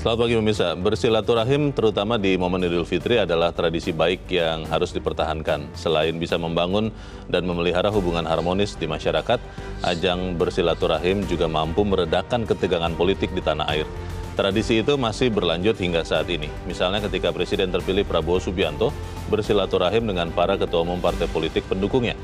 Selamat pagi pemirsa. Bersilaturahim terutama di momen Idul Fitri adalah tradisi baik yang harus dipertahankan. Selain bisa membangun dan memelihara hubungan harmonis di masyarakat, ajang bersilaturahim juga mampu meredakan ketegangan politik di tanah air. Tradisi itu masih berlanjut hingga saat ini. Misalnya ketika Presiden terpilih Prabowo Subianto bersilaturahim dengan para ketua umum partai politik pendukungnya.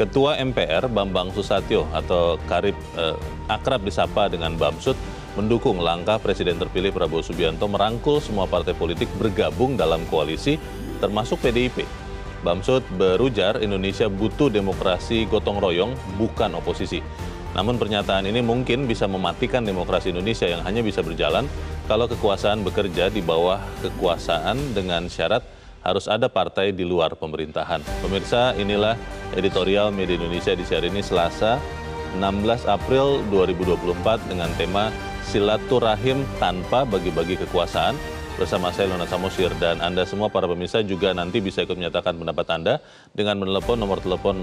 Ketua MPR Bambang Susatyo atau Karib eh, akrab disapa dengan Bamsud mendukung langkah Presiden terpilih Prabowo Subianto merangkul semua partai politik bergabung dalam koalisi termasuk PDIP. Bamsud berujar Indonesia butuh demokrasi gotong royong bukan oposisi. Namun pernyataan ini mungkin bisa mematikan demokrasi Indonesia yang hanya bisa berjalan kalau kekuasaan bekerja di bawah kekuasaan dengan syarat harus ada partai di luar pemerintahan. Pemirsa, inilah editorial Media Indonesia di hari ini Selasa 16 April 2024 dengan tema silaturahim tanpa bagi-bagi kekuasaan bersama saya Lona Samosir dan Anda semua para pemirsa juga nanti bisa ikut menyatakan pendapat Anda dengan menelpon nomor telepon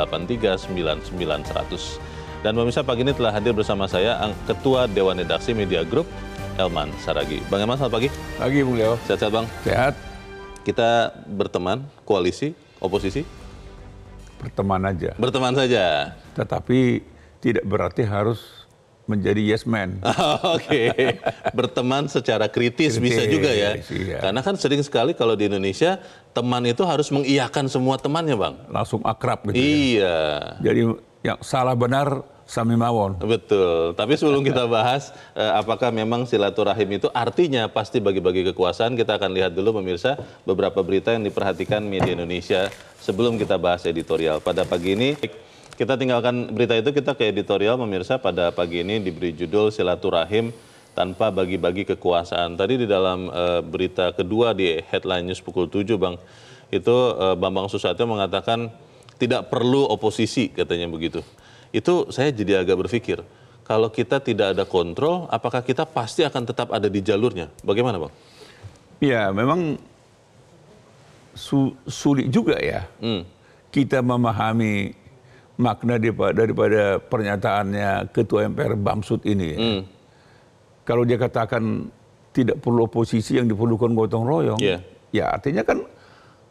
02158399100 Dan pemirsa pagi ini telah hadir bersama saya Ketua Dewan Redaksi Media Group Elman Saragi. Bang Elman selamat pagi. Pagi Bung Leo. Sehat-sehat Bang? Sehat. Kita berteman, koalisi, oposisi? Berteman aja. Berteman saja. Tetapi tidak berarti harus menjadi yes man. Oke, okay. berteman secara kritis, kritis bisa juga ya. Iya. Karena kan sering sekali kalau di Indonesia teman itu harus mengiyakan semua temannya, bang. Langsung akrab gitu. Ya. Iya. Ya. Jadi yang salah benar sami mawon. Betul. Tapi sebelum kita bahas eh, apakah memang silaturahim itu artinya pasti bagi-bagi kekuasaan, kita akan lihat dulu pemirsa beberapa berita yang diperhatikan media Indonesia sebelum kita bahas editorial. Pada pagi ini kita tinggalkan berita itu, kita ke editorial pemirsa pada pagi ini diberi judul Silaturahim tanpa bagi-bagi kekuasaan. Tadi di dalam uh, berita kedua di headline news pukul 7 Bang, itu uh, Bambang Susatyo mengatakan tidak perlu oposisi katanya begitu. Itu saya jadi agak berpikir, kalau kita tidak ada kontrol, apakah kita pasti akan tetap ada di jalurnya? Bagaimana Bang? Ya, memang su sulit juga ya. Hmm. Kita memahami makna daripada pernyataannya ketua MPR Bamsud ini. Ya. Hmm. Kalau dia katakan tidak perlu oposisi yang diperlukan gotong royong, yeah. ya artinya kan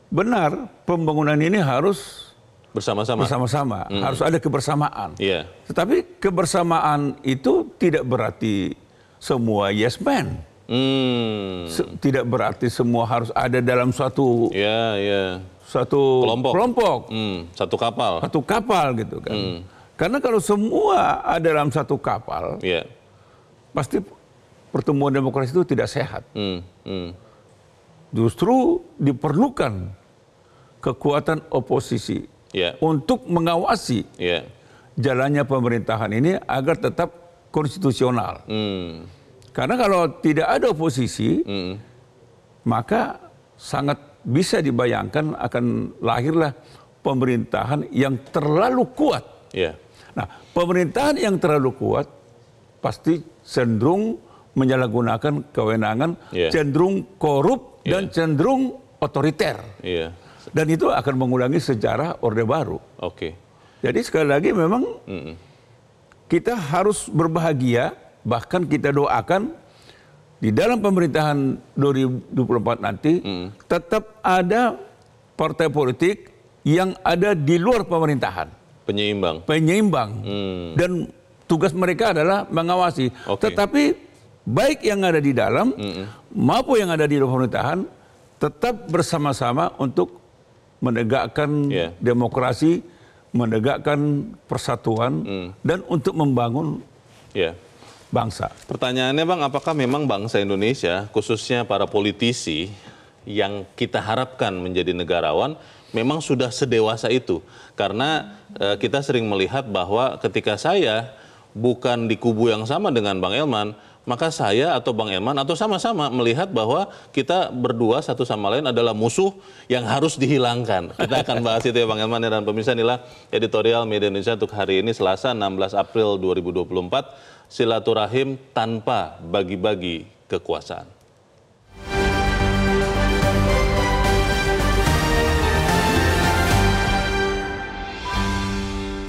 benar pembangunan ini harus bersama-sama, bersama hmm. harus ada kebersamaan. Yeah. Tetapi kebersamaan itu tidak berarti semua yes man. Hmm. Tidak berarti semua harus ada dalam suatu yeah, yeah satu kelompok, kelompok. Hmm, satu kapal, satu kapal gitu kan. Hmm. Karena kalau semua ada dalam satu kapal, yeah. pasti pertemuan demokrasi itu tidak sehat. Hmm. Hmm. Justru diperlukan kekuatan oposisi yeah. untuk mengawasi yeah. jalannya pemerintahan ini agar tetap konstitusional. Hmm. Karena kalau tidak ada oposisi, hmm. maka sangat bisa dibayangkan akan lahirlah pemerintahan yang terlalu kuat. Yeah. Nah, pemerintahan yang terlalu kuat pasti cenderung menyalahgunakan kewenangan, yeah. cenderung korup yeah. dan cenderung otoriter. Yeah. Dan itu akan mengulangi sejarah Orde Baru. Oke. Okay. Jadi sekali lagi memang mm -mm. kita harus berbahagia, bahkan kita doakan di dalam pemerintahan 2024 nanti mm. tetap ada partai politik yang ada di luar pemerintahan. Penyeimbang. Penyeimbang. Mm. Dan tugas mereka adalah mengawasi. Okay. Tetapi baik yang ada di dalam -mm. maupun yang ada di luar pemerintahan tetap bersama-sama untuk menegakkan yeah. demokrasi, menegakkan persatuan mm. dan untuk membangun yeah bangsa. Pertanyaannya Bang, apakah memang bangsa Indonesia, khususnya para politisi yang kita harapkan menjadi negarawan, memang sudah sedewasa itu? Karena e, kita sering melihat bahwa ketika saya bukan di kubu yang sama dengan Bang Elman, maka saya atau Bang Elman atau sama-sama melihat bahwa kita berdua satu sama lain adalah musuh yang harus dihilangkan. Kita akan bahas itu ya Bang Elman dan pemirsa inilah editorial Media Indonesia untuk hari ini Selasa 16 April 2024 silaturahim tanpa bagi-bagi kekuasaan.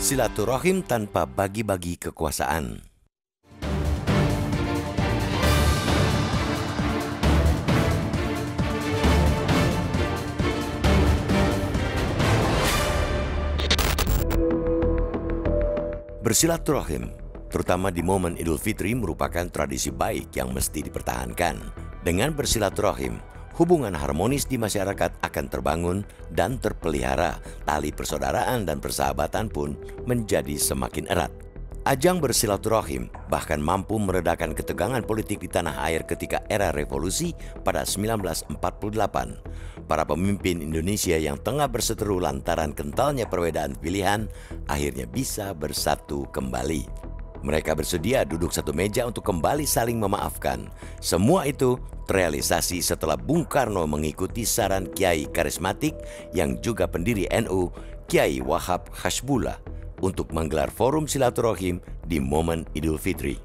Silaturahim tanpa bagi-bagi kekuasaan. bersilaturahim terutama di momen Idul Fitri merupakan tradisi baik yang mesti dipertahankan. Dengan bersilaturahim, hubungan harmonis di masyarakat akan terbangun dan terpelihara. Tali persaudaraan dan persahabatan pun menjadi semakin erat. Ajang bersilaturahim bahkan mampu meredakan ketegangan politik di tanah air ketika era revolusi pada 1948. Para pemimpin Indonesia yang tengah berseteru lantaran kentalnya perbedaan pilihan akhirnya bisa bersatu kembali. Mereka bersedia duduk satu meja untuk kembali saling memaafkan. Semua itu terrealisasi setelah Bung Karno mengikuti saran Kiai Karismatik yang juga pendiri NU, Kiai Wahab Hasbullah, untuk menggelar forum silaturahim di momen Idul Fitri.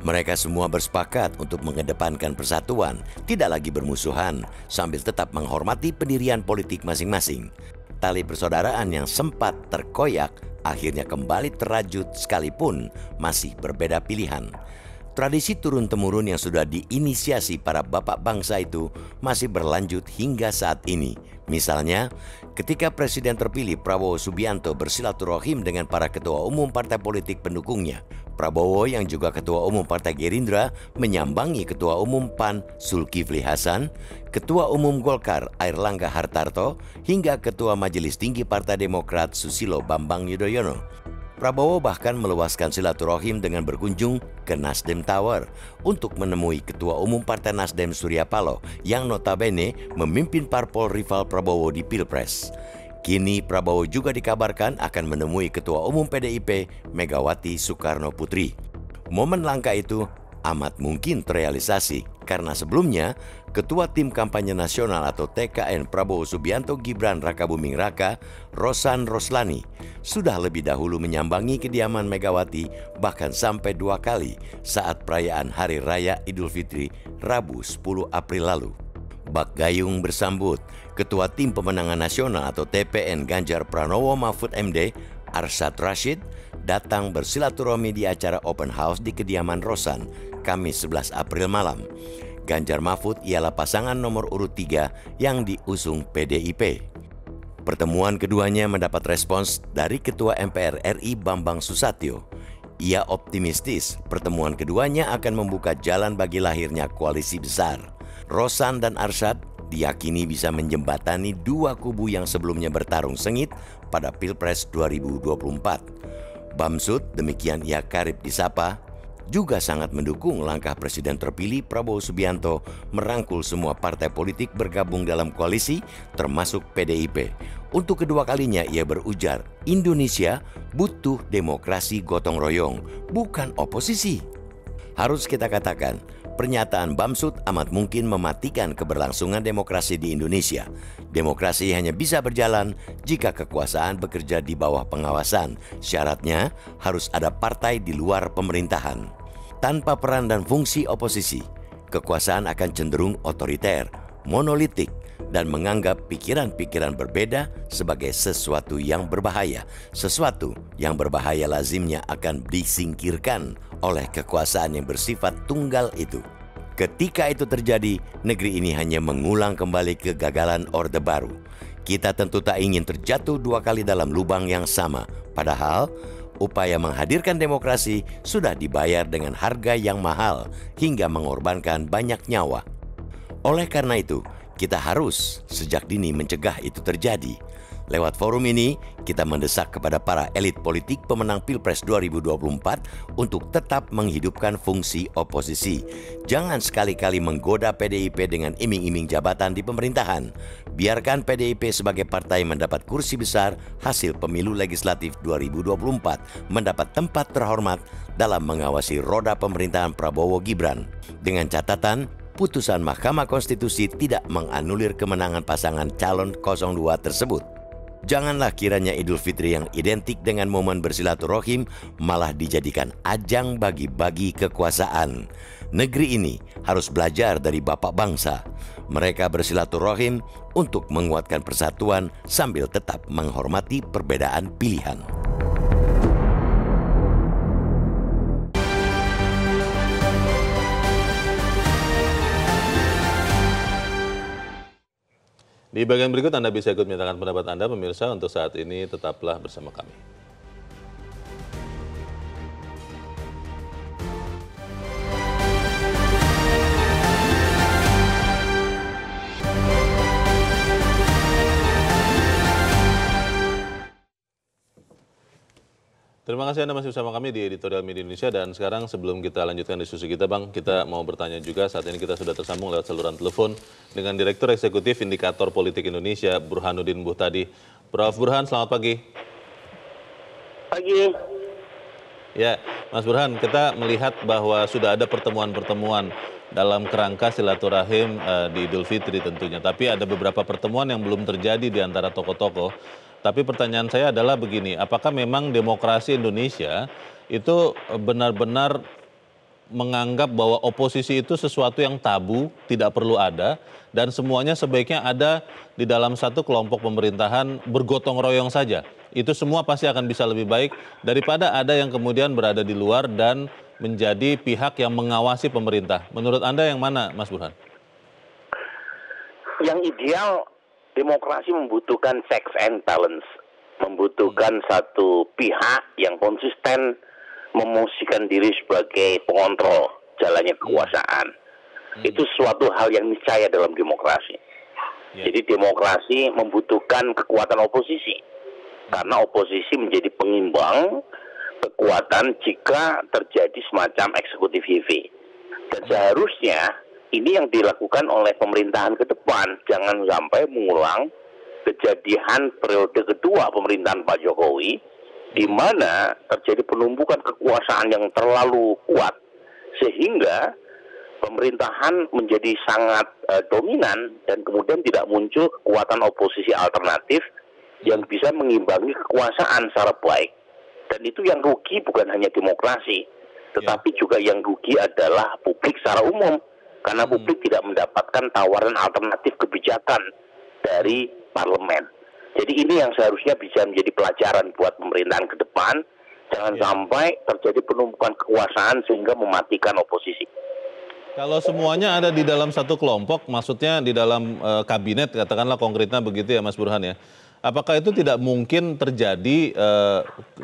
Mereka semua bersepakat untuk mengedepankan persatuan, tidak lagi bermusuhan, sambil tetap menghormati pendirian politik masing-masing. Tali persaudaraan yang sempat terkoyak akhirnya kembali terajut sekalipun masih berbeda pilihan. Tradisi turun-temurun yang sudah diinisiasi para bapak bangsa itu masih berlanjut hingga saat ini. Misalnya, ketika Presiden terpilih Prabowo Subianto bersilaturahim dengan para ketua umum partai politik pendukungnya, Prabowo yang juga Ketua Umum Partai Gerindra menyambangi Ketua Umum PAN Zulkifli Hasan, Ketua Umum Golkar Air Langga Hartarto, hingga Ketua Majelis Tinggi Partai Demokrat Susilo Bambang Yudhoyono. Prabowo bahkan meluaskan silaturahim dengan berkunjung ke Nasdem Tower untuk menemui Ketua Umum Partai Nasdem Surya Paloh yang notabene memimpin parpol rival Prabowo di Pilpres. Kini Prabowo juga dikabarkan akan menemui Ketua Umum PDIP Megawati Soekarno Putri. Momen langka itu amat mungkin terrealisasi karena sebelumnya Ketua Tim Kampanye Nasional atau TKN Prabowo Subianto Gibran Rakabuming Raka, Rosan Roslani, sudah lebih dahulu menyambangi kediaman Megawati bahkan sampai dua kali saat perayaan Hari Raya Idul Fitri Rabu 10 April lalu. Bak Gayung bersambut Ketua Tim Pemenangan Nasional atau TPN Ganjar Pranowo Mahfud MD, Arsad Rashid, datang bersilaturahmi di acara open house di kediaman Rosan, Kamis 11 April malam. Ganjar Mahfud ialah pasangan nomor urut tiga yang diusung PDIP. Pertemuan keduanya mendapat respons dari Ketua MPR RI Bambang Susatyo. Ia optimistis pertemuan keduanya akan membuka jalan bagi lahirnya koalisi besar. Rosan dan Arsyad Diyakini bisa menjembatani dua kubu yang sebelumnya bertarung sengit pada Pilpres 2024. Bamsud, demikian ia karib disapa, juga sangat mendukung langkah Presiden terpilih Prabowo Subianto merangkul semua partai politik bergabung dalam koalisi termasuk PDIP. Untuk kedua kalinya ia berujar, Indonesia butuh demokrasi gotong royong, bukan oposisi. Harus kita katakan, Pernyataan Bamsud amat mungkin mematikan keberlangsungan demokrasi di Indonesia. Demokrasi hanya bisa berjalan jika kekuasaan bekerja di bawah pengawasan. Syaratnya harus ada partai di luar pemerintahan. Tanpa peran dan fungsi oposisi, kekuasaan akan cenderung otoriter, monolitik, dan menganggap pikiran-pikiran berbeda sebagai sesuatu yang berbahaya. Sesuatu yang berbahaya lazimnya akan disingkirkan oleh kekuasaan yang bersifat tunggal itu. Ketika itu terjadi, negeri ini hanya mengulang kembali kegagalan Orde Baru. Kita tentu tak ingin terjatuh dua kali dalam lubang yang sama, padahal upaya menghadirkan demokrasi sudah dibayar dengan harga yang mahal hingga mengorbankan banyak nyawa. Oleh karena itu, kita harus sejak dini mencegah itu terjadi. Lewat forum ini, kita mendesak kepada para elit politik pemenang Pilpres 2024 untuk tetap menghidupkan fungsi oposisi. Jangan sekali-kali menggoda PDIP dengan iming-iming jabatan di pemerintahan. Biarkan PDIP sebagai partai mendapat kursi besar hasil pemilu legislatif 2024, mendapat tempat terhormat dalam mengawasi roda pemerintahan Prabowo Gibran. Dengan catatan, putusan Mahkamah Konstitusi tidak menganulir kemenangan pasangan calon 02 tersebut. Janganlah kiranya Idul Fitri yang identik dengan momen bersilaturahim malah dijadikan ajang bagi-bagi kekuasaan. Negeri ini harus belajar dari bapak bangsa. Mereka bersilaturahim untuk menguatkan persatuan sambil tetap menghormati perbedaan pilihan. Di bagian berikut Anda bisa ikut menyatakan pendapat Anda pemirsa untuk saat ini tetaplah bersama kami. Terima kasih Anda masih bersama kami di Editorial Media Indonesia dan sekarang sebelum kita lanjutkan diskusi kita Bang, kita mau bertanya juga saat ini kita sudah tersambung lewat saluran telepon dengan Direktur Eksekutif Indikator Politik Indonesia Burhanuddin Buhtadi. Prof Burhan, selamat pagi. Pagi. Ya, Mas Burhan, kita melihat bahwa sudah ada pertemuan-pertemuan dalam kerangka silaturahim uh, di Idul Fitri tentunya, tapi ada beberapa pertemuan yang belum terjadi di antara tokoh-tokoh tapi pertanyaan saya adalah begini, apakah memang demokrasi Indonesia itu eh, benar-benar menganggap bahwa oposisi itu sesuatu yang tabu, tidak perlu ada, dan semuanya sebaiknya ada di dalam satu kelompok pemerintahan bergotong royong saja. Itu semua pasti akan bisa lebih baik daripada ada yang kemudian berada di luar dan menjadi pihak yang mengawasi pemerintah. Menurut Anda yang mana, Mas Burhan? Yang ideal demokrasi membutuhkan checks and balance, membutuhkan hmm. satu pihak yang konsisten memusikan diri sebagai pengontrol jalannya hmm. kekuasaan. Hmm. Itu suatu hal yang niscaya dalam demokrasi. Yeah. Jadi demokrasi membutuhkan kekuatan oposisi. Hmm. Karena oposisi menjadi pengimbang kekuatan jika terjadi semacam eksekutif heavy. Dan hmm. seharusnya ini yang dilakukan oleh pemerintahan ke depan. Jangan sampai mengulang kejadian periode kedua pemerintahan Pak Jokowi di mana terjadi penumpukan kekuasaan yang terlalu kuat sehingga pemerintahan menjadi sangat uh, dominan dan kemudian tidak muncul kekuatan oposisi alternatif yang bisa mengimbangi kekuasaan secara baik. Dan itu yang rugi bukan hanya demokrasi, ya. tetapi yeah. juga yang rugi adalah publik secara umum karena hmm. publik tidak mendapatkan tawaran alternatif kebijakan dari parlemen. Jadi ini yang seharusnya bisa menjadi pelajaran buat pemerintahan ke depan. Jangan ya. sampai terjadi penumpukan kekuasaan sehingga mematikan oposisi. Kalau semuanya ada di dalam satu kelompok, maksudnya di dalam e, kabinet, katakanlah konkretnya begitu ya Mas Burhan ya. Apakah itu tidak mungkin terjadi e,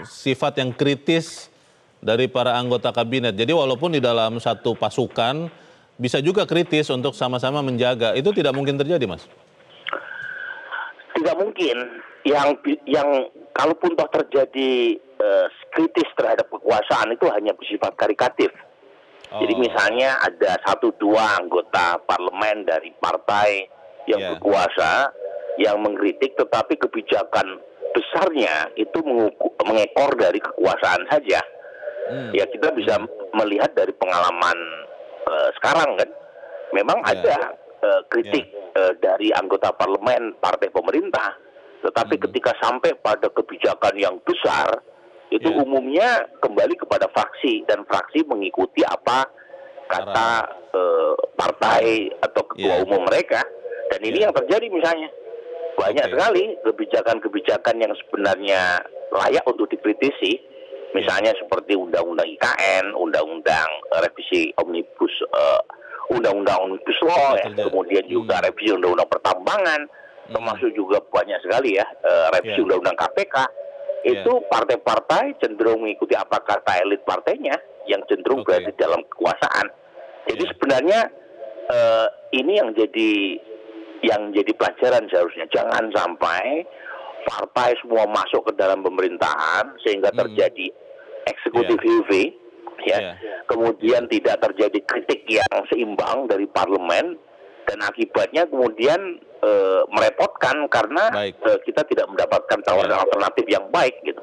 sifat yang kritis dari para anggota kabinet? Jadi walaupun di dalam satu pasukan, bisa juga kritis untuk sama-sama menjaga. Itu tidak mungkin terjadi, Mas. Tidak mungkin. Yang yang kalaupun toh terjadi uh, kritis terhadap kekuasaan itu hanya bersifat karikatif. Oh. Jadi misalnya ada satu dua anggota parlemen dari partai yang yeah. berkuasa yang mengkritik, tetapi kebijakan besarnya itu mengekor dari kekuasaan saja. Hmm. Ya kita bisa melihat dari pengalaman sekarang kan memang yeah. ada uh, kritik yeah. Ya. uh, dari anggota parlemen partai pemerintah tetapi hmm ketika sampai pada kebijakan yang besar itu yeah. umumnya kembali kepada fraksi dan fraksi mengikuti apa kata uh, partai atau ketua yeah. umum mereka dan ini ya. yang terjadi misalnya banyak okay. sekali kebijakan-kebijakan yang sebenarnya layak untuk dikritisi Misalnya seperti undang-undang IKN, undang-undang eh, revisi omnibus undang eh, undang-undang omnibus law ya, kemudian juga hmm. revisi undang-undang pertambangan, hmm. termasuk juga banyak sekali ya uh, revisi undang ya. undang-undang KPK. Ya. Itu partai-partai cenderung mengikuti apa kata elit partainya yang cenderung okay. berada dalam kekuasaan. Jadi yeah. sebenarnya uh, ini yang jadi yang jadi pelajaran seharusnya jangan sampai partai semua masuk ke dalam pemerintahan sehingga hmm. terjadi eksekutif yeah. UV, ya. Yeah. Kemudian yeah. tidak terjadi kritik yang seimbang dari parlemen dan akibatnya kemudian e, merepotkan karena e, kita tidak mendapatkan tawaran yeah. alternatif yang baik gitu.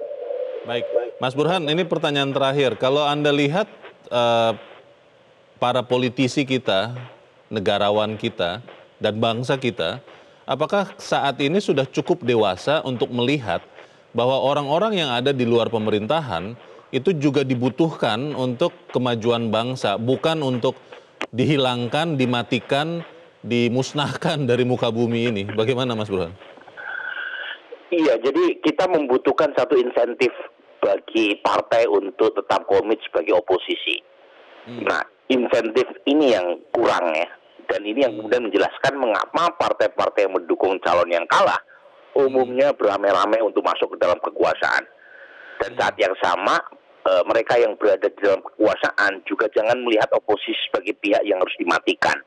Baik, Mas Burhan, ini pertanyaan terakhir. Kalau anda lihat e, para politisi kita, negarawan kita, dan bangsa kita apakah saat ini sudah cukup dewasa untuk melihat bahwa orang-orang yang ada di luar pemerintahan itu juga dibutuhkan untuk kemajuan bangsa, bukan untuk dihilangkan, dimatikan, dimusnahkan dari muka bumi ini. Bagaimana Mas Burhan? Iya, jadi kita membutuhkan satu insentif bagi partai untuk tetap komit sebagai oposisi. Hmm. Nah, insentif ini yang kurang ya dan ini yang hmm. kemudian menjelaskan mengapa partai-partai yang mendukung calon yang kalah umumnya hmm. beramai-ramai untuk masuk ke dalam kekuasaan. Dan saat hmm. yang sama e, mereka yang berada di dalam kekuasaan juga jangan melihat oposisi sebagai pihak yang harus dimatikan.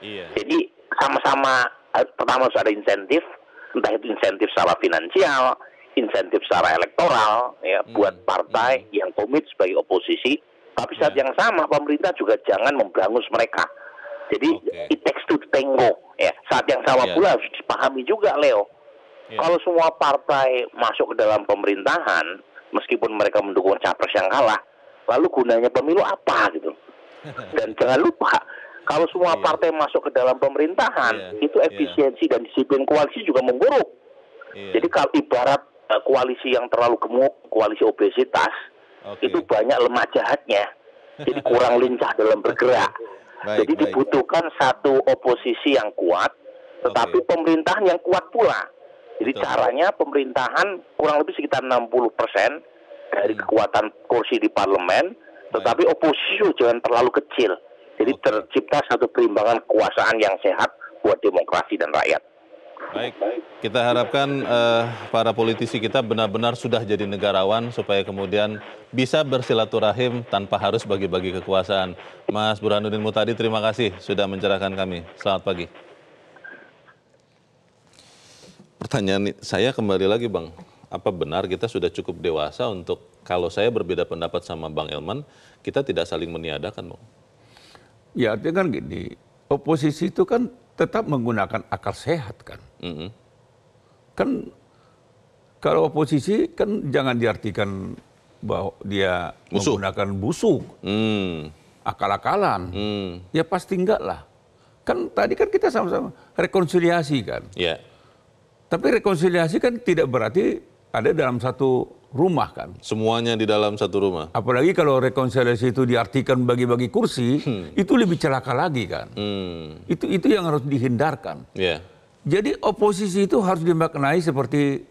Iya. Jadi sama-sama e, pertama harus ada insentif, entah itu insentif secara finansial, insentif secara elektoral ya hmm. buat partai hmm. yang komit sebagai oposisi tapi saat ya. yang sama pemerintah juga jangan memberangus mereka jadi okay. it takes to tango. Ya, saat yang sama yeah. pula harus dipahami juga Leo. Yeah. Kalau semua partai masuk ke dalam pemerintahan, meskipun mereka mendukung capres yang kalah, lalu gunanya pemilu apa gitu? Dan jangan lupa kalau semua yeah. partai masuk ke dalam pemerintahan, yeah. itu iya. efisiensi yeah. dan disiplin koalisi juga memburuk. Yeah. Jadi kalau ibarat uh, koalisi yang terlalu gemuk, koalisi obesitas, okay. itu banyak lemah jahatnya. Jadi kurang lincah dalam bergerak. Baik, Jadi baik. dibutuhkan satu oposisi yang kuat, tetapi okay. pemerintahan yang kuat pula. Jadi Betul. caranya pemerintahan kurang lebih sekitar 60 persen dari hmm. kekuatan kursi di parlemen, tetapi baik. oposisi jangan terlalu kecil. Jadi okay. tercipta satu perimbangan kekuasaan yang sehat buat demokrasi dan rakyat. Baik, kita harapkan uh, para politisi kita benar-benar sudah jadi negarawan supaya kemudian bisa bersilaturahim tanpa harus bagi-bagi kekuasaan. Mas Burhanuddin Mutadi, terima kasih sudah mencerahkan kami. Selamat pagi. Pertanyaan saya kembali lagi, Bang. Apa benar kita sudah cukup dewasa untuk kalau saya berbeda pendapat sama Bang Elman, kita tidak saling meniadakan, Bang? Ya, artinya kan gini, oposisi itu kan tetap menggunakan akal sehat kan. Mm -hmm. Kan kalau oposisi kan jangan diartikan bahwa dia busuk. menggunakan busuk, mm. akal-akalan. Mm. Ya pasti enggak lah. Kan tadi kan kita sama-sama rekonsiliasi kan. Yeah. Tapi rekonsiliasi kan tidak berarti ada dalam satu rumah kan. Semuanya di dalam satu rumah. Apalagi kalau rekonsiliasi itu diartikan bagi-bagi kursi, hmm. itu lebih celaka lagi kan. Hmm. Itu itu yang harus dihindarkan. Yeah. Jadi oposisi itu harus dimaknai seperti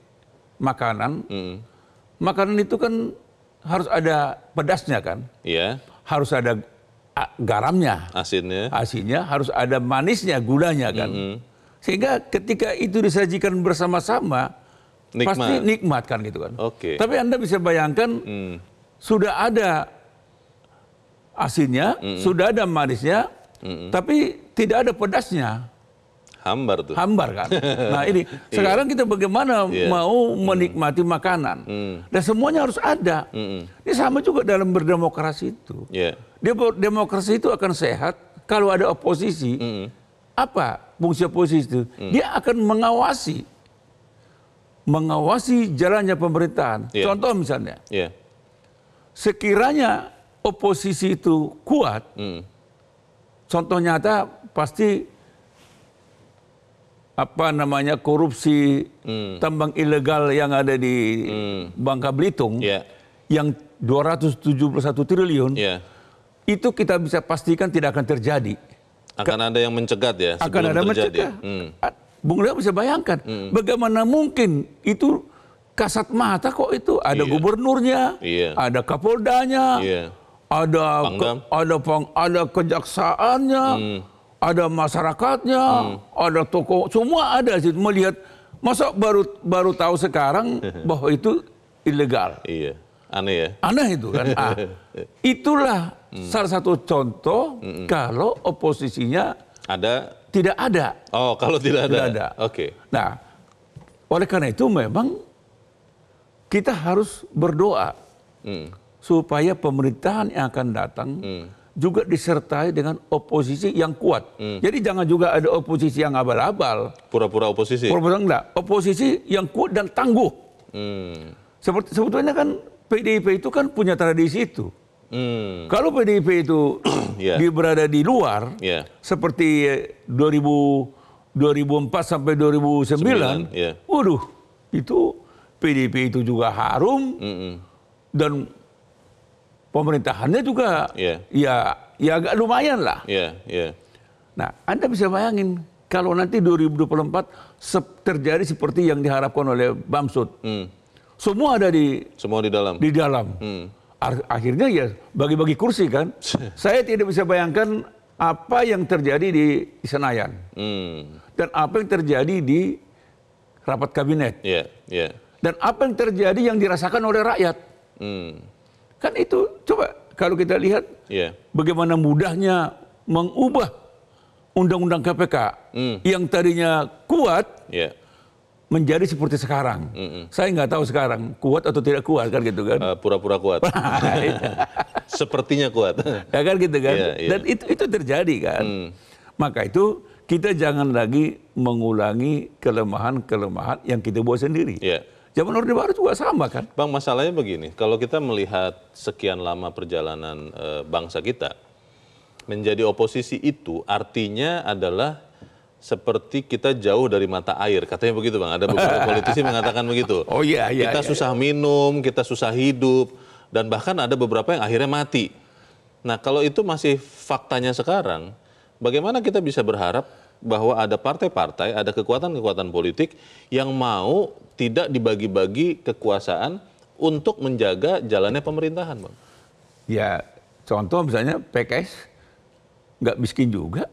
makanan. Hmm. Makanan itu kan harus ada pedasnya kan. Yeah. Harus ada garamnya. Asinnya. Asinnya harus ada manisnya, gulanya kan. Hmm. Sehingga ketika itu disajikan bersama-sama, nikmat. pasti nikmat kan gitu kan. Oke. Okay. Tapi Anda bisa bayangkan hmm. sudah ada asinnya, hmm. sudah ada manisnya, hmm. tapi tidak ada pedasnya. Hambar tuh. Hambar kan. nah ini iya. sekarang kita bagaimana yeah. mau hmm. menikmati hmm. makanan. hmm. Dan semuanya harus ada. Hmm. Ini sama juga dalam berdemokrasi itu. Yeah. Dia demokrasi itu akan sehat kalau ada oposisi. Hmm. Apa fungsi oposisi itu? Hmm. Dia akan mengawasi mengawasi jalannya pemerintahan. Yeah. Contoh misalnya, yeah. sekiranya oposisi itu kuat, mm. contoh nyata pasti apa namanya korupsi, mm. tambang ilegal yang ada di mm. Bangka Belitung, yeah. yang 271 triliun, yeah. itu kita bisa pastikan tidak akan terjadi. Akan ada yang mencegat ya. Akan ada terjadi. Ya. mencegat. Hmm Bung Leo bisa bayangkan hmm. bagaimana mungkin itu kasat mata kok itu ada yeah. gubernurnya, yeah. ada kapoldanya, yeah. ada ke, ada peng, ada kejaksaannya, hmm. ada masyarakatnya, hmm. ada toko semua ada sih melihat masa baru baru tahu sekarang bahwa itu ilegal. Iya. Aneh ya. Aneh itu kan. Ah, itulah hmm. salah satu contoh hmm. kalau oposisinya ada tidak ada. Oh, kalau tidak ada. Tidak ada. Oke. Okay. Nah, oleh karena itu memang kita harus berdoa hmm. supaya pemerintahan yang akan datang hmm. juga disertai dengan oposisi yang kuat. Hmm. Jadi jangan juga ada oposisi yang abal-abal. Pura-pura oposisi. Pura-pura enggak. Oposisi yang kuat dan tangguh. Hmm. Seperti sebetulnya kan PDIP itu kan punya tradisi itu. Hmm. Kalau PDIP itu yeah. di berada di luar, yeah. seperti 2000, 2004 sampai 2009, yeah. waduh, itu PDIP itu juga harum mm -mm. dan pemerintahannya juga yeah. ya ya agak lumayan lah. Yeah. Yeah. Nah, Anda bisa bayangin kalau nanti 2024 terjadi seperti yang diharapkan oleh Bamsud. Mm. Semua ada di semua di dalam. Di dalam. Mm akhirnya ya bagi-bagi kursi kan. Saya tidak bisa bayangkan apa yang terjadi di Senayan hmm. dan apa yang terjadi di rapat kabinet yeah, yeah. dan apa yang terjadi yang dirasakan oleh rakyat. Hmm. Kan itu coba kalau kita lihat yeah. bagaimana mudahnya mengubah undang-undang KPK hmm. yang tadinya kuat. Yeah menjadi seperti sekarang. Mm -hmm. Saya nggak tahu sekarang kuat atau tidak kuat kan gitu kan. Eh, pura-pura uh, kuat. Iya. Sepertinya kuat. ya kan gitu kan. Yeah, yeah. Dan itu itu terjadi kan. Mm. Maka itu kita jangan lagi mengulangi kelemahan-kelemahan yang kita buat sendiri. Yeah. Zaman Orde Baru juga sama kan. Bang masalahnya begini, kalau kita melihat sekian lama perjalanan e, bangsa kita menjadi oposisi itu artinya adalah seperti kita jauh dari mata air. Katanya begitu Bang, ada beberapa politisi mengatakan begitu. Oh iya, iya. Kita iya, susah iya. minum, kita susah hidup, dan bahkan ada beberapa yang akhirnya mati. Nah kalau itu masih faktanya sekarang, bagaimana kita bisa berharap bahwa ada partai-partai, ada kekuatan-kekuatan politik yang mau tidak dibagi-bagi kekuasaan untuk menjaga jalannya pemerintahan Bang? Ya contoh misalnya PKS nggak miskin juga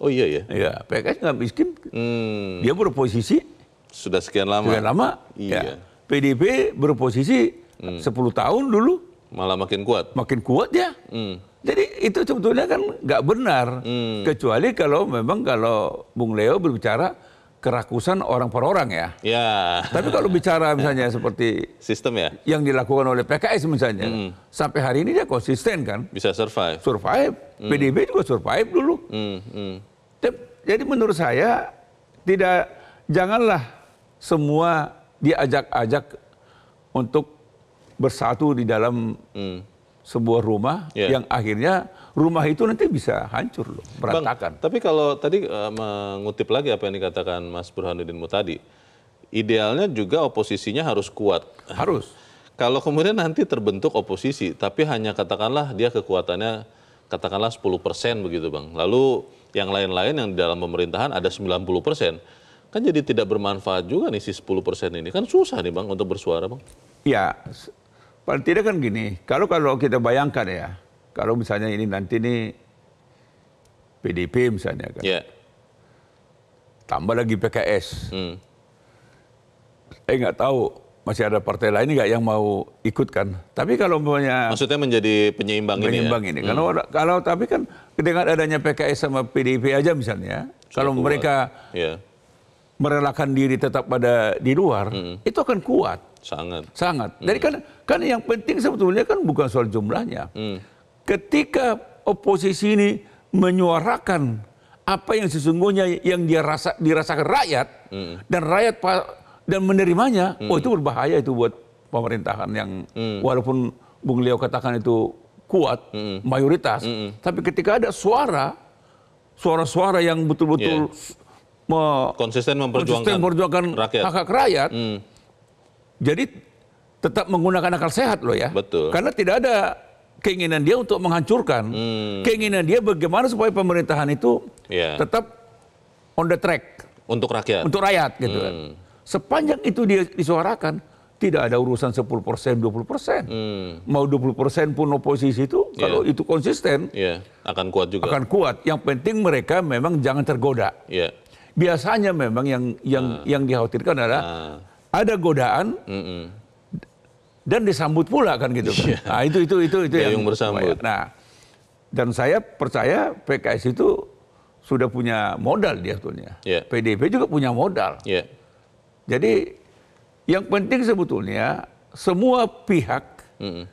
Oh iya ya. Iya, iya PKS nggak miskin. Hmm. Dia berposisi sudah sekian lama. Sekian lama. Iya. Ya. PDP berposisi hmm. 10 tahun dulu. Malah makin kuat. Makin kuat ya. Hmm. Jadi itu sebetulnya kan nggak benar. Hmm. Kecuali kalau memang kalau Bung Leo berbicara kerakusan orang per orang ya. Ya. Tapi kalau bicara misalnya seperti sistem ya yang dilakukan oleh PKS misalnya hmm. sampai hari ini dia konsisten kan. Bisa survive. Survive. Hmm. PDB juga survive dulu. Hmm. Hmm jadi menurut saya tidak janganlah semua diajak-ajak untuk bersatu di dalam hmm. sebuah rumah yeah. yang akhirnya rumah itu nanti bisa hancur loh, berantakan. Bang, tapi kalau tadi uh, mengutip lagi apa yang dikatakan Mas Burhanuddin tadi, idealnya juga oposisinya harus kuat. Harus. kalau kemudian nanti terbentuk oposisi, tapi hanya katakanlah dia kekuatannya katakanlah 10% begitu Bang. Lalu yang lain-lain yang di dalam pemerintahan ada 90 persen. Kan jadi tidak bermanfaat juga nih si 10 persen ini. Kan susah nih Bang untuk bersuara Bang. Ya, paling tidak kan gini, kalau kalau kita bayangkan ya, kalau misalnya ini nanti nih PDP misalnya kan. Yeah. Tambah lagi PKS. Hmm. Saya nggak tahu masih ada partai lain nggak yang mau ikut kan? Tapi kalau punya maksudnya menjadi penyeimbang, ya? penyeimbang ini. Ya? ini. Kalau hmm. kalau tapi kan dengan adanya PKS sama PDIP aja misalnya, Sudah kalau kuat. mereka ya. merelakan diri tetap pada di luar, hmm. itu akan kuat. Sangat. Sangat. Hmm. Jadi kan kan yang penting sebetulnya kan bukan soal jumlahnya. Hmm. Ketika oposisi ini menyuarakan apa yang sesungguhnya yang dia rasa dirasakan rakyat hmm. dan rakyat dan menerimanya, oh, hmm. oh itu berbahaya itu buat pemerintahan yang hmm. walaupun Bung Leo katakan itu kuat hmm. mayoritas, hmm. tapi ketika ada suara suara-suara yang betul-betul yeah. me konsisten memperjuangkan, konsisten memperjuangkan rakyat. hak hak rakyat, hmm. jadi tetap menggunakan akal sehat loh ya, Betul. karena tidak ada keinginan dia untuk menghancurkan, hmm. keinginan dia bagaimana supaya pemerintahan itu yeah. tetap on the track untuk rakyat, untuk rakyat gitu kan. hmm. kan. Sepanjang itu dia disuarakan, tidak ada urusan 10 persen, 20 persen. Hmm. Mau 20 persen pun oposisi itu, yeah. kalau itu konsisten, yeah. akan kuat juga. Akan kuat. Yang penting mereka memang jangan tergoda. Yeah. Biasanya memang yang yang ah. yang dikhawatirkan adalah ah. ada godaan mm -mm. dan disambut pula kan gitu. Kan? Iya. Yeah. Nah itu itu itu itu yang yang bersambut. Nah dan saya percaya PKS itu sudah punya modal dia tuhnya Yeah. PDIP juga punya modal. Yeah jadi yang penting sebetulnya semua pihak, mm.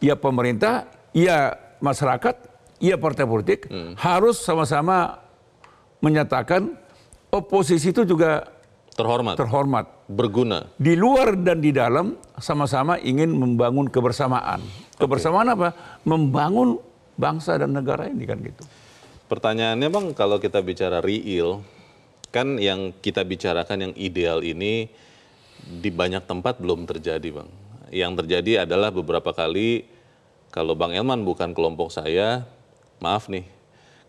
ya pemerintah, ya masyarakat, ya partai politik mm. harus sama-sama menyatakan oposisi itu juga terhormat, terhormat, berguna. Di luar dan di dalam sama-sama ingin membangun kebersamaan. Kebersamaan okay. apa? Membangun bangsa dan negara ini kan gitu. Pertanyaannya bang, kalau kita bicara real, kan yang kita bicarakan yang ideal ini di banyak tempat belum terjadi bang. Yang terjadi adalah beberapa kali kalau Bang Elman bukan kelompok saya, maaf nih.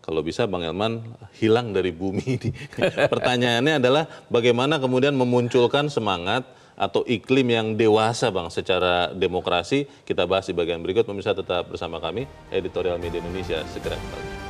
Kalau bisa Bang Elman hilang dari bumi ini. Pertanyaannya adalah bagaimana kemudian memunculkan semangat atau iklim yang dewasa Bang secara demokrasi. Kita bahas di bagian berikut. Pemirsa tetap bersama kami, Editorial Media Indonesia. Segera kembali.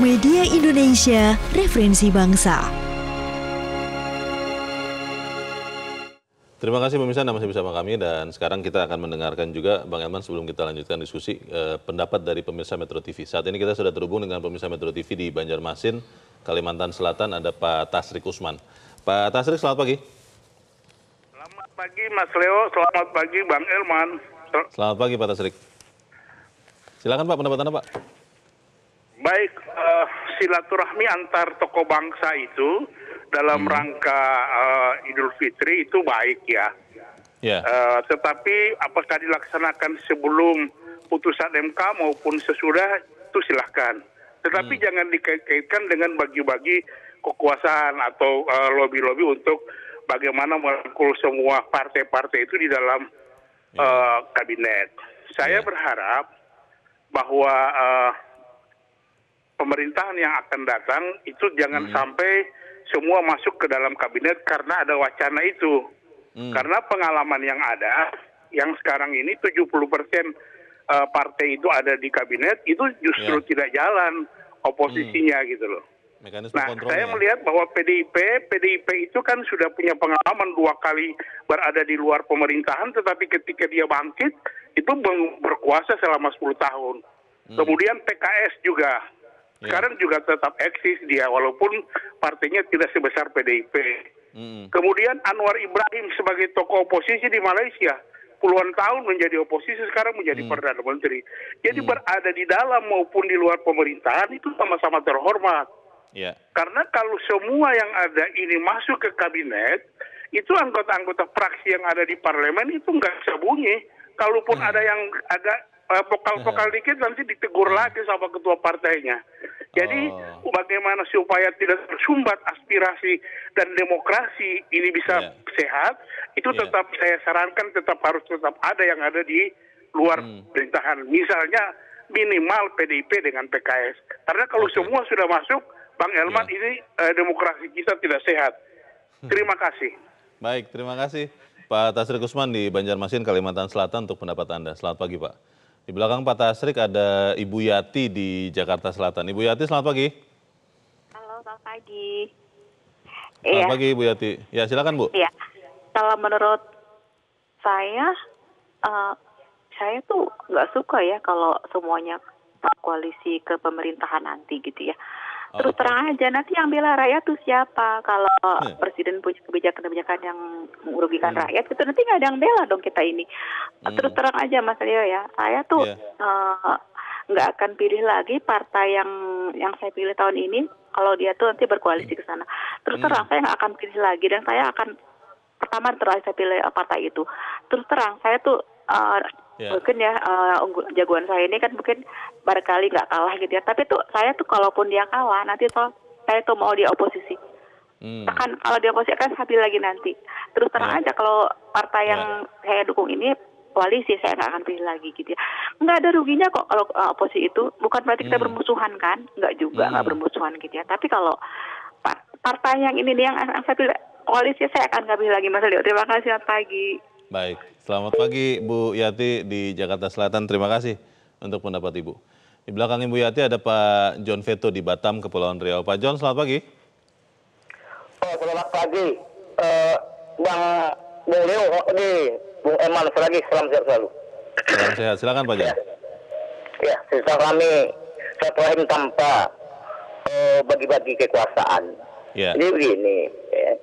Media Indonesia, referensi bangsa. Terima kasih pemirsa Anda masih bersama kami dan sekarang kita akan mendengarkan juga Bang Elman sebelum kita lanjutkan diskusi eh, pendapat dari pemirsa Metro TV. Saat ini kita sudah terhubung dengan pemirsa Metro TV di Banjarmasin, Kalimantan Selatan ada Pak Tasrik Usman. Pak Tasrik selamat pagi. Selamat pagi Mas Leo, selamat pagi Bang Elman. Selamat pagi Pak Tasrik. Silakan Pak pendapat Anda Pak. Baik, uh, silaturahmi antar tokoh bangsa itu dalam hmm. rangka uh, Idul Fitri itu baik ya. Yeah. Ya. Uh, tetapi apakah dilaksanakan sebelum putusan MK maupun sesudah itu silahkan. Tetapi hmm. jangan dikaitkan dengan bagi-bagi kekuasaan atau eh, lobi-lobi lobby untuk bagaimana merangkul semua partai-partai itu di dalam yeah. Ya. uh, kabinet. Saya yeah. berharap bahwa uh, pemerintahan yang akan datang itu jangan hmm. sampai semua masuk ke dalam kabinet karena ada wacana itu. Hmm. Karena pengalaman yang ada, yang sekarang ini 70 persen eh, partai itu ada di kabinet, itu justru ya. tidak jalan oposisinya hmm. gitu loh. Mekanisme nah, saya melihat bahwa PDIP, PDIP itu kan sudah punya pengalaman dua kali berada di luar pemerintahan, tetapi ketika dia bangkit, itu berkuasa selama 10 tahun. Hmm. Kemudian PKS juga, Iya. Sekarang juga tetap eksis dia walaupun partainya tidak sebesar PDIP. Mm. Kemudian Anwar Ibrahim sebagai tokoh oposisi di Malaysia puluhan tahun menjadi oposisi sekarang menjadi hmm. perdana menteri. Jadi hmm. berada di dalam maupun di luar pemerintahan itu sama-sama terhormat. Yeah. Karena kalau semua yang ada ini masuk ke kabinet, itu anggota-anggota fraksi yang ada di parlemen itu nggak bisa bunyi. Kalaupun hmm. ada yang agak pokal-pokal eh, dikit nanti ditegur hmm. lagi sama ketua partainya. Jadi oh. bagaimana supaya tidak tersumbat aspirasi dan demokrasi ini bisa yeah. sehat, itu yeah. tetap saya sarankan tetap harus tetap ada yang ada di luar hmm. pemerintahan. Misalnya minimal PDIP dengan PKS. Karena kalau okay. semua sudah masuk, Bang Elman yeah. ini eh, demokrasi kita tidak sehat. Terima kasih. Baik, terima kasih Pak Tasri Kusman di Banjarmasin, Kalimantan Selatan untuk pendapat Anda. Selamat pagi Pak. Di belakang Pak Tasrik ada Ibu Yati di Jakarta Selatan. Ibu Yati, selamat pagi. Halo, selamat pagi. Selamat iya. pagi, Bu Yati. Ya, silakan Bu. Iya. Kalau menurut saya, uh, saya tuh nggak suka ya kalau semuanya koalisi ke pemerintahan nanti gitu ya. Oh. Terus terang aja nanti yang bela rakyat tuh siapa? Kalau yeah. Hmm. presiden punya kebijakan-kebijakan yang merugikan yeah. Hmm. rakyat itu nanti nggak ada yang bela dong kita ini. mm. Terus terang aja Mas Leo ya, saya tuh iya. eh, nggak yeah. uh, akan pilih lagi partai yang yang saya pilih tahun ini kalau dia tuh nanti berkoalisi ke sana. Terus hmm. terang saya nggak akan pilih lagi dan saya akan pertama terakhir saya pilih eh, partai itu. Terus terang saya tuh uh, yeah. mungkin ya uh, jagoan saya ini kan mungkin barangkali nggak kalah gitu ya tapi tuh saya tuh kalaupun dia kalah nanti tuh saya tuh mau di oposisi hmm. akan kalau di oposisi akan stabil lagi nanti terus terang yeah. aja kalau partai yang yeah. saya dukung ini koalisi saya nggak akan pilih lagi gitu ya nggak ada ruginya kok kalau uh, oposisi itu bukan berarti kita hmm. bermusuhan kan nggak juga hmm. bermusuhan gitu ya tapi kalau partai yang ini nih yang saya pilih koalisi saya akan nggak pilih lagi Mas Leo terima kasih selamat pagi Baik, selamat pagi Bu Yati di Jakarta Selatan. Terima kasih untuk pendapat Ibu. Di belakang Ibu Yati ada Pak John Veto di Batam, Kepulauan Riau. Pak John, selamat pagi. Oh, selamat pagi. Uh, Bang Bung Leo, oh, ini Bung Eman, lagi salam sehat selalu. Salam sehat, silakan Pak John. Ya, sisa kami satu M tanpa uh, bagi-bagi kekuasaan. Ya. Jadi begini, ya,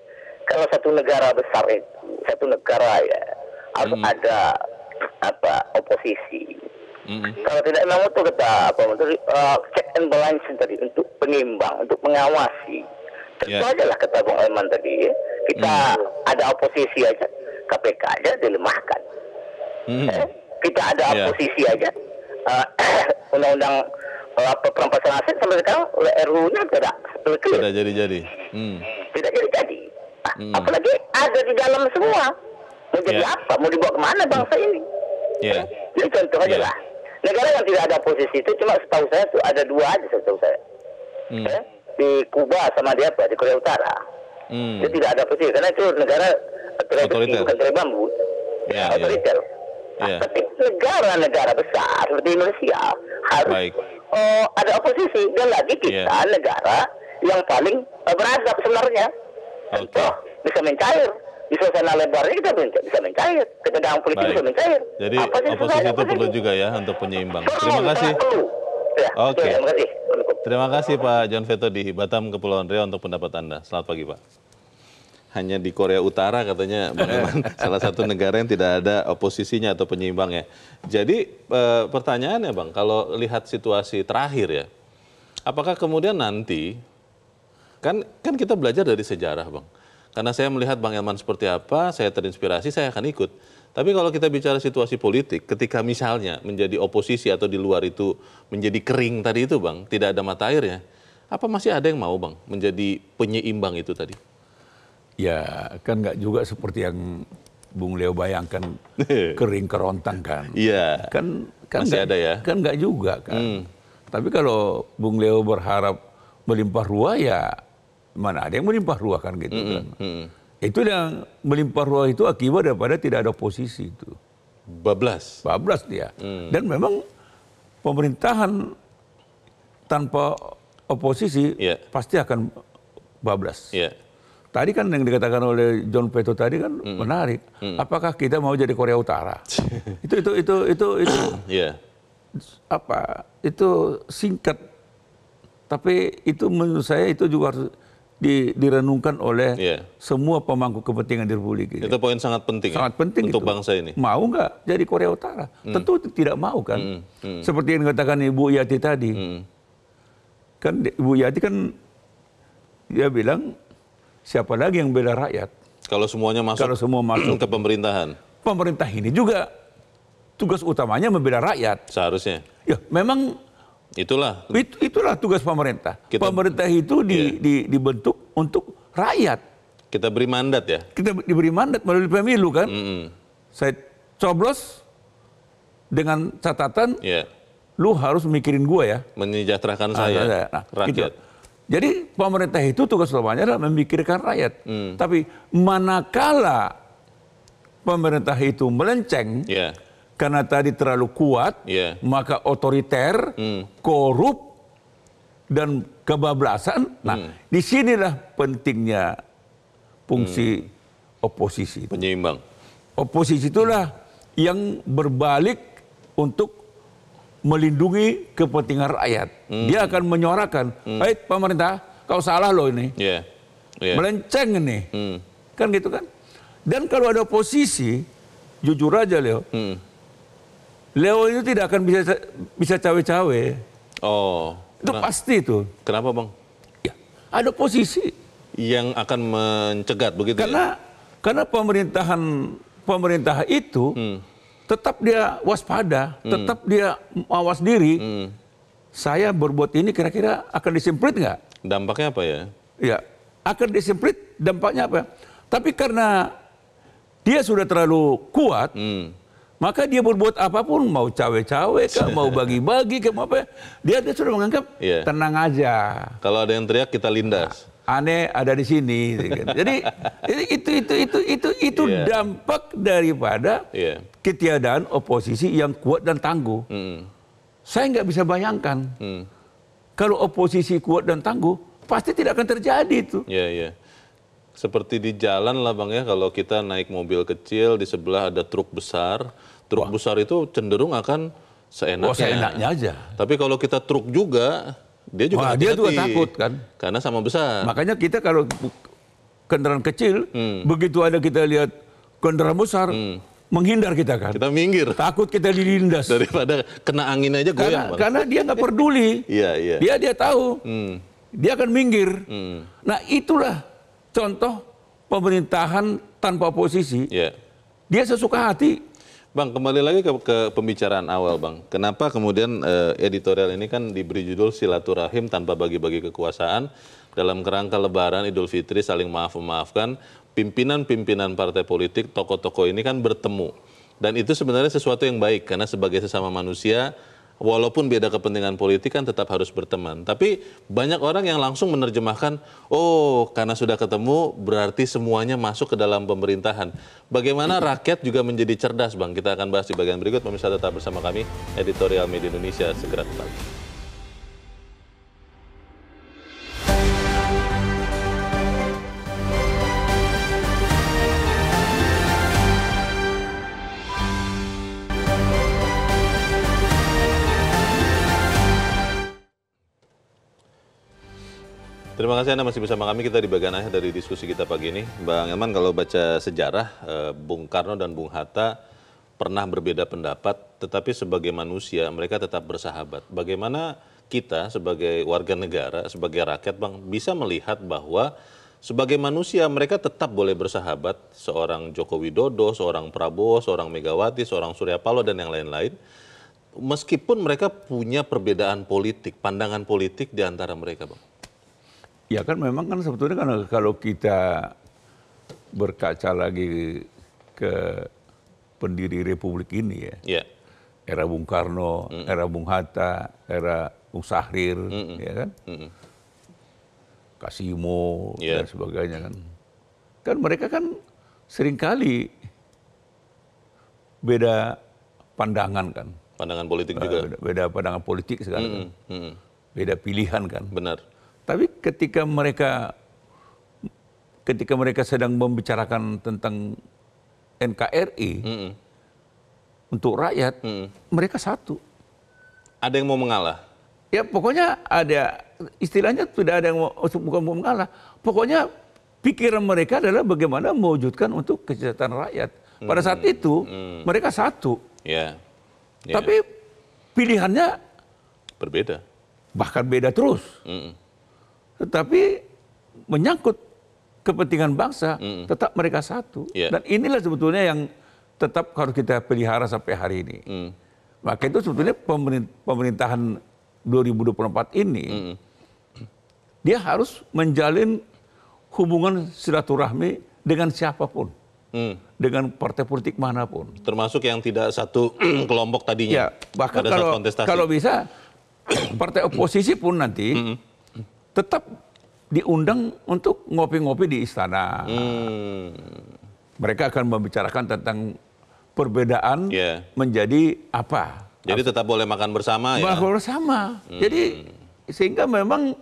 kalau satu negara besar itu, satu negara ya, harus mm. ada apa oposisi. Mm. Kalau tidak memang itu kita apa menteri uh, check and balance tadi untuk penimbang, untuk mengawasi. Tentu yeah. aja lah kata Bung Elman tadi. Ya. Kita mm. ada oposisi aja, KPK aja dilemahkan. Mm. Eh, kita ada yeah. oposisi aja, eh, undang-undang uh, perampasan aset sampai sekarang oleh RU-nya tidak tidak jadi-jadi. Mm. Tidak jadi-jadi. mm. Apalagi ada di dalam semua mau jadi yeah. apa mau dibawa kemana bangsa ini yeah. Iya. jadi ya, contoh aja yeah. lah negara yang tidak ada posisi itu cuma setahu saya itu ada dua aja setahu saya Mm. eh? di Kuba sama di apa di Korea Utara Mm. itu tidak ada posisi karena itu negara otoriter bukan tirai bambu yeah, iya. otoriter yeah. Nah, yeah. tapi negara-negara besar seperti Indonesia harus Baik. Oh, ada oposisi dan lagi iya. kita yeah. negara yang paling eh, beradab sebenarnya. Okay. Contoh bisa mencair di suasana lebarnya kita bisa mencair. Ketegangan politik Baik. bisa mencair. Jadi apa sih oposisi itu perlu juga ya untuk penyeimbang. Ya, terima kasih. Ya, Oke. Okay. Terima kasih. Terima kasih Pak John Veto di Batam Kepulauan Riau untuk pendapat Anda. Selamat pagi Pak. Hanya di Korea Utara katanya salah satu negara yang tidak ada oposisinya atau penyeimbangnya. Jadi e, pertanyaannya Bang, kalau lihat situasi terakhir ya, apakah kemudian nanti kan kan kita belajar dari sejarah Bang karena saya melihat Bang Elman seperti apa, saya terinspirasi, saya akan ikut. Tapi kalau kita bicara situasi politik, ketika misalnya menjadi oposisi atau di luar itu menjadi kering tadi itu Bang, tidak ada mata airnya, apa masih ada yang mau Bang menjadi penyeimbang itu tadi? Ya kan nggak juga seperti yang Bung Leo bayangkan kering kerontang kan. Iya. Kan, kan masih gak, ada ya. Kan nggak juga kan. Hmm. Tapi kalau Bung Leo berharap melimpah ruah ya mana ada yang melimpah ruah kan gitu mm kan. Mm. Itu yang melimpah ruah itu akibat daripada tidak ada oposisi itu. Bablas. Bablas dia. Mm. Dan memang pemerintahan tanpa oposisi yeah. pasti akan bablas. Yeah. Tadi kan yang dikatakan oleh John Peto tadi kan mm. menarik. Mm. Apakah kita mau jadi Korea Utara? itu itu itu itu itu yeah. apa? Itu singkat tapi itu menurut saya itu juga harus direnungkan oleh iya. semua pemangku kepentingan di republik ini. Itu poin sangat penting. Ya, sangat ya? penting untuk itu. bangsa ini. Mau nggak jadi Korea Utara? Hmm. Tentu tidak mau kan. Hmm. Hmm. Seperti yang dikatakan Ibu Yati tadi, hmm. kan Ibu Yati kan dia bilang siapa lagi yang bela rakyat? Kalau semuanya masuk. Kalau semua masuk ke pemerintahan. Pemerintah ini juga tugas utamanya membela rakyat. Seharusnya. Ya, memang Itulah. It, itulah tugas pemerintah. Kita, pemerintah itu iya. di, dibentuk untuk rakyat. Kita beri mandat ya. Kita diberi mandat melalui pemilu kan. Mm -hmm. Saya coblos dengan catatan, yeah. lu harus mikirin gue ya. Menyejahterakan nah, saya, saya. Nah, gitu. rakyat. Gitu. Jadi pemerintah itu tugas utamanya adalah memikirkan rakyat. Mm. Tapi manakala pemerintah itu melenceng, yeah karena tadi terlalu kuat, yeah. maka otoriter, mm. korup, dan kebablasan. Nah, mm. di sinilah pentingnya fungsi mm. oposisi. Penyeimbang. Oposisi itulah mm. yang berbalik untuk melindungi kepentingan rakyat. Mm. Dia akan menyuarakan, mm. pemerintah, kau salah loh ini." Yeah. Yeah. Melenceng ini. Mm. Kan gitu kan? Dan kalau ada oposisi, jujur aja Leo, mm Leo itu tidak akan bisa bisa cawe-cawe. Oh. Itu kenapa, pasti itu. Kenapa bang? Ya, ada posisi yang akan mencegat begitu. Ya? Karena ya? karena pemerintahan pemerintah itu hmm. tetap dia waspada, hmm. tetap dia awas diri. Hmm. Saya berbuat ini kira-kira akan disemprit nggak? Dampaknya apa ya? Ya, akan disemprit. dampaknya apa? Tapi karena dia sudah terlalu kuat. Hmm maka dia berbuat apapun, mau cawe-cawe mau bagi-bagi kayak mau apa, dia, dia sudah menganggap yeah. tenang aja. Kalau ada yang teriak kita lindas. Nah, aneh ada di sini. Gitu kan. Jadi itu itu itu itu itu yeah. dampak daripada yeah. ketiadaan oposisi yang kuat dan tangguh. Mm. Saya nggak bisa bayangkan mm. kalau oposisi kuat dan tangguh pasti tidak akan terjadi itu. Yeah, yeah seperti di jalan lah bang ya kalau kita naik mobil kecil di sebelah ada truk besar truk Wah. besar itu cenderung akan seenaknya. Oh, seenaknya aja. Tapi kalau kita truk juga dia juga Wah, hati -hati. dia juga takut kan karena sama besar. Makanya kita kalau kendaraan kecil hmm. begitu ada kita lihat kendaraan besar hmm. menghindar kita kan. Kita minggir. Takut kita dilindas. Daripada kena angin aja goyang. Karena, karena dia nggak peduli. Iya, iya. Dia dia tahu. Hmm. Dia akan minggir. Hmm. Nah, itulah contoh pemerintahan tanpa oposisi, yeah. dia sesuka hati. Bang, kembali lagi ke, ke pembicaraan awal, Bang. Kenapa kemudian uh, editorial ini kan diberi judul silaturahim tanpa bagi-bagi kekuasaan dalam kerangka Lebaran Idul Fitri saling maaf memaafkan pimpinan-pimpinan partai politik, tokoh-tokoh ini kan bertemu dan itu sebenarnya sesuatu yang baik karena sebagai sesama manusia walaupun beda kepentingan politik kan tetap harus berteman. Tapi banyak orang yang langsung menerjemahkan, oh karena sudah ketemu berarti semuanya masuk ke dalam pemerintahan. Bagaimana rakyat juga menjadi cerdas Bang? Kita akan bahas di bagian berikut. Pemirsa tetap bersama kami, Editorial Media Indonesia segera kembali. Terima kasih Anda masih bersama kami kita di bagian akhir dari diskusi kita pagi ini. Bang Elman kalau baca sejarah eh, Bung Karno dan Bung Hatta pernah berbeda pendapat tetapi sebagai manusia mereka tetap bersahabat. Bagaimana kita sebagai warga negara, sebagai rakyat Bang bisa melihat bahwa sebagai manusia mereka tetap boleh bersahabat seorang Joko Widodo, seorang Prabowo, seorang Megawati, seorang Surya Paloh dan yang lain-lain meskipun mereka punya perbedaan politik, pandangan politik di antara mereka, Bang ya kan memang kan sebetulnya kan kalau kita berkaca lagi ke pendiri republik ini ya. ya. Era Bung Karno, mm. era Bung Hatta, era Bung Sahrir, mm -mm. ya kan? Mm Kasimo ya. dan sebagainya kan. Kan mereka kan seringkali beda pandangan kan. Pandangan politik juga. Beda, pandangan politik sekarang. Mm -mm. Kan? Beda pilihan kan. Benar. Tapi ketika mereka ketika mereka sedang membicarakan tentang NKRI mm -mm. untuk rakyat, mm. mereka satu. Ada yang mau mengalah? Ya pokoknya ada istilahnya tidak ada yang mau, bukan mau mengalah. Pokoknya pikiran mereka adalah bagaimana mewujudkan untuk kesejahteraan rakyat. Pada saat itu hmm. mereka satu. Yeah. Yeah. Tapi pilihannya berbeda. Bahkan beda terus. Mm -mm tetapi menyangkut kepentingan bangsa tetap mereka satu dan inilah sebetulnya yang tetap harus kita pelihara sampai hari ini mm. maka itu sebetulnya pemerintahan 2024 ini dia harus menjalin hubungan silaturahmi dengan siapapun mm. dengan partai politik manapun termasuk yang tidak satu kelompok tadinya ya, bahkan kalau kalau bisa partai oposisi pun nanti tetap diundang untuk ngopi-ngopi di istana. Hmm. Mereka akan membicarakan tentang perbedaan yeah. menjadi apa. Jadi tetap boleh makan bersama ya. Makan bersama. Hmm. Jadi sehingga memang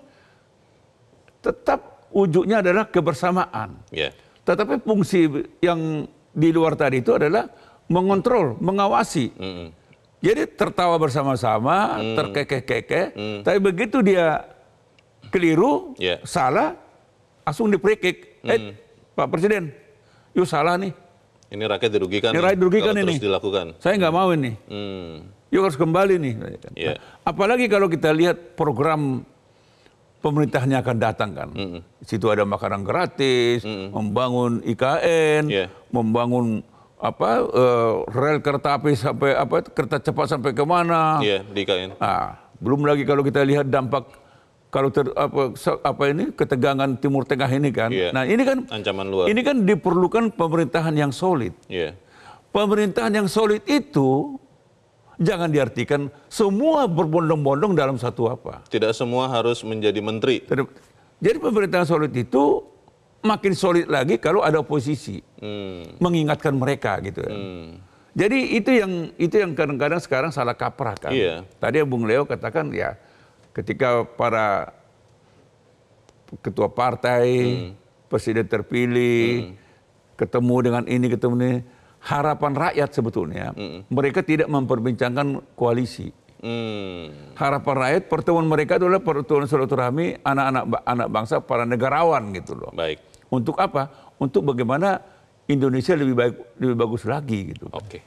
tetap wujudnya adalah kebersamaan. Yeah. Tetapi fungsi yang di luar tadi itu adalah mengontrol, mengawasi. -hmm. Jadi tertawa bersama-sama, hmm. terkekeh-kekeh. Hmm. Tapi begitu dia keliru, yeah. salah, langsung diprekik. Mm. Eh, Pak Presiden, yuk salah nih. Ini rakyat dirugikan. Ini rakyat dirugikan ini. Terus dilakukan. Saya nggak mau ini. Mm. Yuk harus kembali nih. Yeah. Nah, apalagi kalau kita lihat program pemerintahnya akan datang kan. Mm -mm. Situ ada makanan gratis, mm -mm. membangun IKN, yeah. membangun apa uh, rel kereta api sampai apa kereta cepat sampai kemana? Iya yeah, di IKN. Nah, belum lagi kalau kita lihat dampak kalau ter, apa, apa ini ketegangan Timur Tengah ini kan. Yeah. Nah ini kan ancaman luar. Ini kan diperlukan pemerintahan yang solid. Yeah. Pemerintahan yang solid itu jangan diartikan semua berbondong-bondong dalam satu apa. Tidak semua harus menjadi menteri. Jadi pemerintahan solid itu makin solid lagi kalau ada oposisi hmm. mengingatkan mereka gitu. Ya. Hmm. Jadi itu yang itu yang kadang-kadang sekarang salah kaprah kan. Yeah. Tadi Bung Leo katakan ya ketika para ketua partai, hmm. presiden terpilih, hmm. ketemu dengan ini, ketemu ini, harapan rakyat sebetulnya hmm. mereka tidak memperbincangkan koalisi. Hmm. Harapan rakyat pertemuan mereka adalah pertemuan silaturahmi anak-anak anak bangsa para negarawan gitu loh. Baik. Untuk apa? Untuk bagaimana Indonesia lebih baik lebih bagus lagi gitu. Oke. Okay.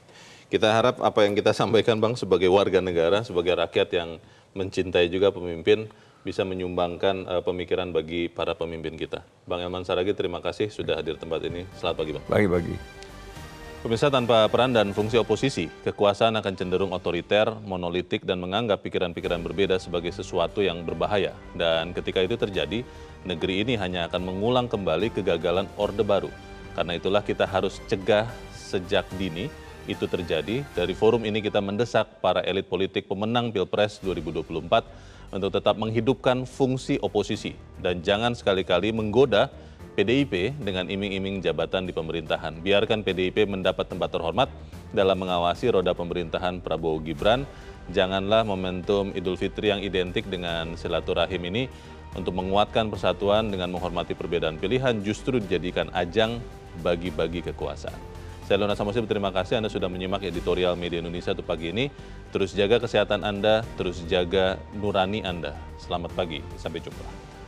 Kita harap apa yang kita sampaikan Bang sebagai warga negara, sebagai rakyat yang mencintai juga pemimpin bisa menyumbangkan uh, pemikiran bagi para pemimpin kita. Bang Elman Saragi, terima kasih sudah hadir tempat ini. Selamat pagi, Bang. Pagi-pagi. Pemirsa tanpa peran dan fungsi oposisi, kekuasaan akan cenderung otoriter, monolitik, dan menganggap pikiran-pikiran berbeda sebagai sesuatu yang berbahaya. Dan ketika itu terjadi, negeri ini hanya akan mengulang kembali kegagalan Orde Baru. Karena itulah kita harus cegah sejak dini itu terjadi, dari forum ini kita mendesak para elit politik pemenang Pilpres 2024 untuk tetap menghidupkan fungsi oposisi dan jangan sekali-kali menggoda PDIP dengan iming-iming jabatan di pemerintahan. Biarkan PDIP mendapat tempat terhormat dalam mengawasi roda pemerintahan Prabowo Gibran. Janganlah momentum Idul Fitri yang identik dengan silaturahim ini untuk menguatkan persatuan dengan menghormati perbedaan pilihan justru dijadikan ajang bagi-bagi kekuasaan. Saya Lona Samosir terima kasih Anda sudah menyimak editorial Media Indonesia untuk pagi ini. Terus jaga kesehatan Anda, terus jaga nurani Anda. Selamat pagi, sampai jumpa.